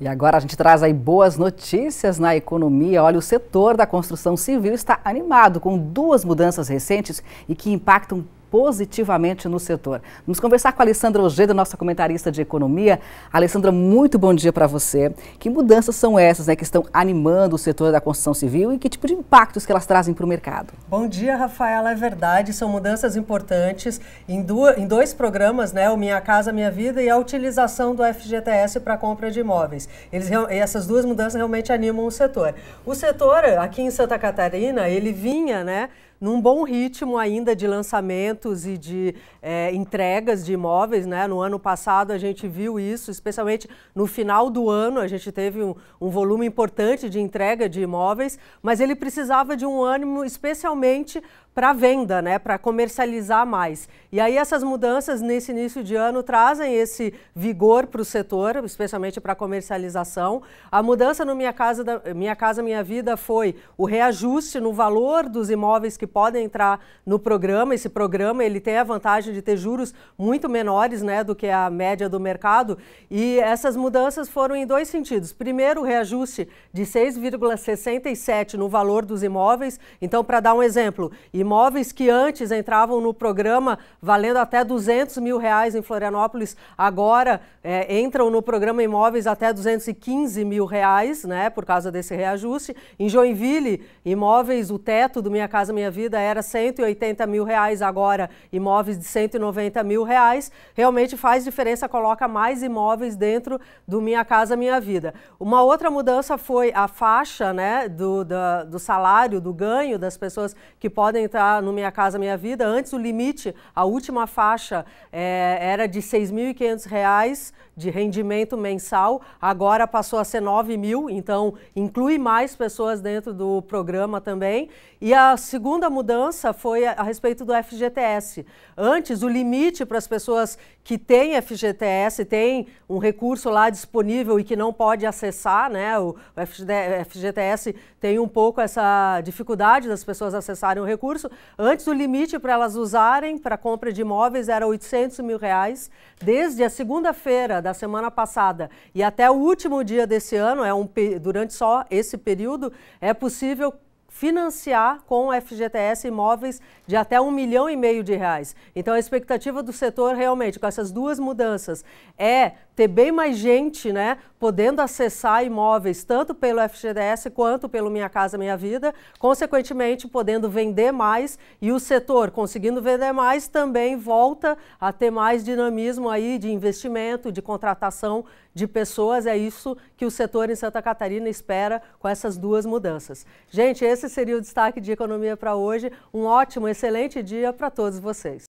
E agora a gente traz aí boas notícias na economia. Olha, o setor da construção civil está animado com duas mudanças recentes e que impactam positivamente no setor. Vamos conversar com a Alessandra Ojeda, nossa comentarista de economia. Alessandra, muito bom dia para você. Que mudanças são essas né, que estão animando o setor da construção civil e que tipo de impactos que elas trazem para o mercado? Bom dia, Rafaela. É verdade, são mudanças importantes em, duas, em dois programas, né, o Minha Casa Minha Vida e a utilização do FGTS para compra de imóveis. Eles, essas duas mudanças realmente animam o setor. O setor aqui em Santa Catarina, ele vinha, né, num bom ritmo ainda de lançamento lançamentos e de é, entregas de imóveis. Né? No ano passado a gente viu isso, especialmente no final do ano, a gente teve um, um volume importante de entrega de imóveis, mas ele precisava de um ânimo especialmente para venda, né, para comercializar mais. E aí essas mudanças nesse início de ano trazem esse vigor para o setor, especialmente para a comercialização. A mudança no Minha Casa, da, Minha Casa Minha Vida foi o reajuste no valor dos imóveis que podem entrar no programa. Esse programa ele tem a vantagem de ter juros muito menores né, do que a média do mercado. E essas mudanças foram em dois sentidos. Primeiro, o reajuste de 6,67 no valor dos imóveis. Então, para dar um exemplo, Imóveis que antes entravam no programa valendo até 200 mil reais em Florianópolis, agora é, entram no programa imóveis até 215 mil reais, né, por causa desse reajuste. Em Joinville, imóveis, o teto do Minha Casa Minha Vida era 180 mil reais, agora imóveis de 190 mil reais. Realmente faz diferença, coloca mais imóveis dentro do Minha Casa Minha Vida. Uma outra mudança foi a faixa né, do, da, do salário, do ganho das pessoas que podem Tá no Minha Casa Minha Vida. Antes o limite, a última faixa é, era de R$ 6.500 de rendimento mensal, agora passou a ser R$ mil, então inclui mais pessoas dentro do programa também. E a segunda mudança foi a, a respeito do FGTS. Antes, o limite para as pessoas que têm FGTS, têm um recurso lá disponível e que não pode acessar, né? O FGTS tem um pouco essa dificuldade das pessoas acessarem o recurso recurso. Antes, o limite para elas usarem para compra de imóveis era 800 mil reais. Desde a segunda-feira da semana passada e até o último dia desse ano, é um, durante só esse período, é possível financiar com o FGTS imóveis de até um milhão e meio de reais. Então a expectativa do setor realmente com essas duas mudanças é ter bem mais gente, né, podendo acessar imóveis tanto pelo FGTS quanto pelo Minha Casa Minha Vida, consequentemente podendo vender mais e o setor conseguindo vender mais também volta a ter mais dinamismo aí de investimento, de contratação de pessoas. É isso que o setor em Santa Catarina espera com essas duas mudanças. Gente, esse esse seria o destaque de economia para hoje. Um ótimo, excelente dia para todos vocês.